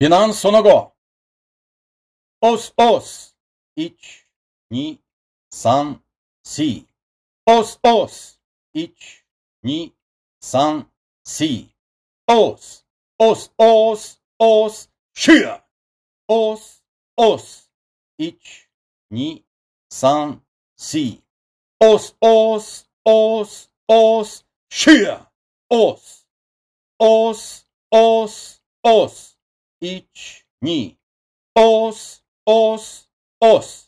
避難その後、押す押す。さん、し、4。押す押す。さん、し、4。押す、押す、押す、押す、シア押す、押す。さん、し、4。押す、押す、押す、押す、シア押す、押す、押す、押す。1, 2, os, os, os.